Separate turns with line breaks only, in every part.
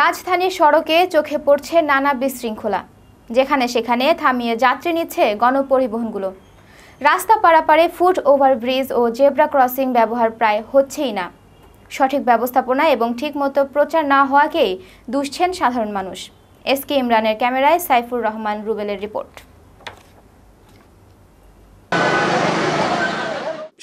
রাজধানীর সড়কে চোখে পড়ছে নানা বিশৃঙ্খলা যেখানে সেখানে থামিয়ে যাত্রী নিচ্ছে গণপরিবহনগুলো রাস্তা পারাপারে ফুট ওভারব্রিজ ও জেব্রা ক্রসিং ব্যবহার প্রায় হচ্ছেই না সঠিক ব্যবস্থাপনা এবং ঠিকমতো প্রচার না হওয়াকেই দুষছেন সাধারণ মানুষ এস কে ইমরানের ক্যামেরায় সাইফুর রহমান রুবেলের রিপোর্ট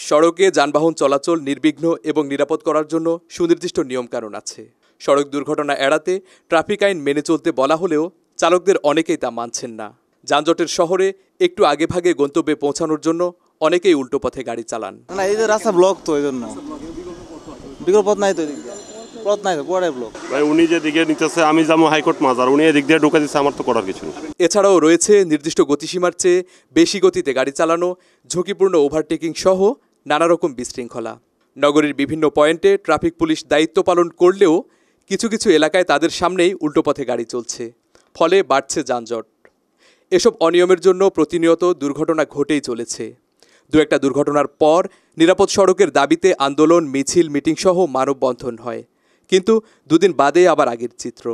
সড়কে যানবাহন চলাচল নির্বিঘ্ন এবং নিরাপদ করার জন্য সুনির্দিষ্ট নিয়মকানুন আছে সড়ক দুর্ঘটনা এড়াতে ট্রাফিক আইন মেনে চলতে বলা হলেও চালকদের অনেকেই তা মানছেন না যানজটের শহরে একটু আগেভাগে গন্তব্যে পৌঁছানোর জন্য অনেকেই উল্টো পথে গাড়ি চালান
না এই যে রাস্তা ব্লক তো এই জন্য বিকল্প নাই তো ব্লক
উনি যে আমি হাইকোর্ট মাজার উনি কিছু এছাড়াও রয়েছে নির্দিষ্ট গতিসীমার চেয়ে বেশি গতিতে গাড়ি চালানো ঝুঁকিপূর্ণ ওভারটেকিং সহ নানা রকম বিশৃঙ্খলা নগরীর বিভিন্ন পয়েন্টে ট্রাফিক পুলিশ দায়িত্ব পালন করলেও কিছু কিছু এলাকায় তাদের সামনেই উল্টোপথে গাড়ি চলছে ফলে বাড়ছে যানজট এসব অনিয়মের জন্য প্রতিনিয়ত দুর্ঘটনা ঘটেই চলেছে দু একটা দুর্ঘটনার পর নিরাপদ সড়কের দাবিতে আন্দোলন মিছিল মিটিংসহ মানববন্ধন হয় কিন্তু দুদিন বাদে আবার আগের চিত্র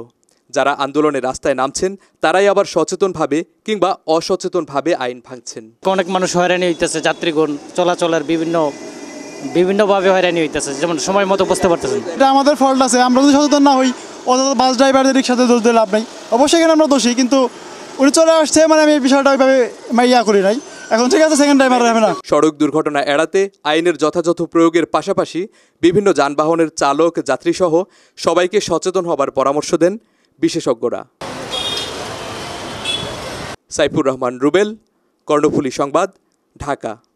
যারা আন্দোলনে রাস্তায় নামছেন তারাই আবার সচেতনভাবে কিংবা
অসচেতনভাবে আইন ভাঙছেন অনেক মানুষ হয়রানি হইতেছে যাত্রীগণ চলাচলের বিভিন্ন বিভিন্নভাবে হয়রানি হইতেছে যেমন সময় মতো বুঝতে পারতেছেন এটা
আমাদের ফল্ট আছে আমরা যদি সচেতন না হই অথবা বাস ড্রাইভারদের রিক্সাতে দোষ দিয়ে লাভ নেই অবশ্যই এখানে আমরা দোষী কিন্তু উনি চলে আসছে মানে আমি এই বিষয়টা ওইভাবে মানে ইয়া করি নাই এখন ঠিক আছে সেকেন্ড টাইম আর হবে না
সড়ক দুর্ঘটনা এড়াতে আইনের যথাযথ প্রয়োগের পাশাপাশি বিভিন্ন যানবাহনের চালক যাত্রীসহ সবাইকে সচেতন হবার পরামর্শ দেন বিশেষজ্ঞরা সাইফুর রহমান রুবেল কর্ণফুলী সংবাদ ঢাকা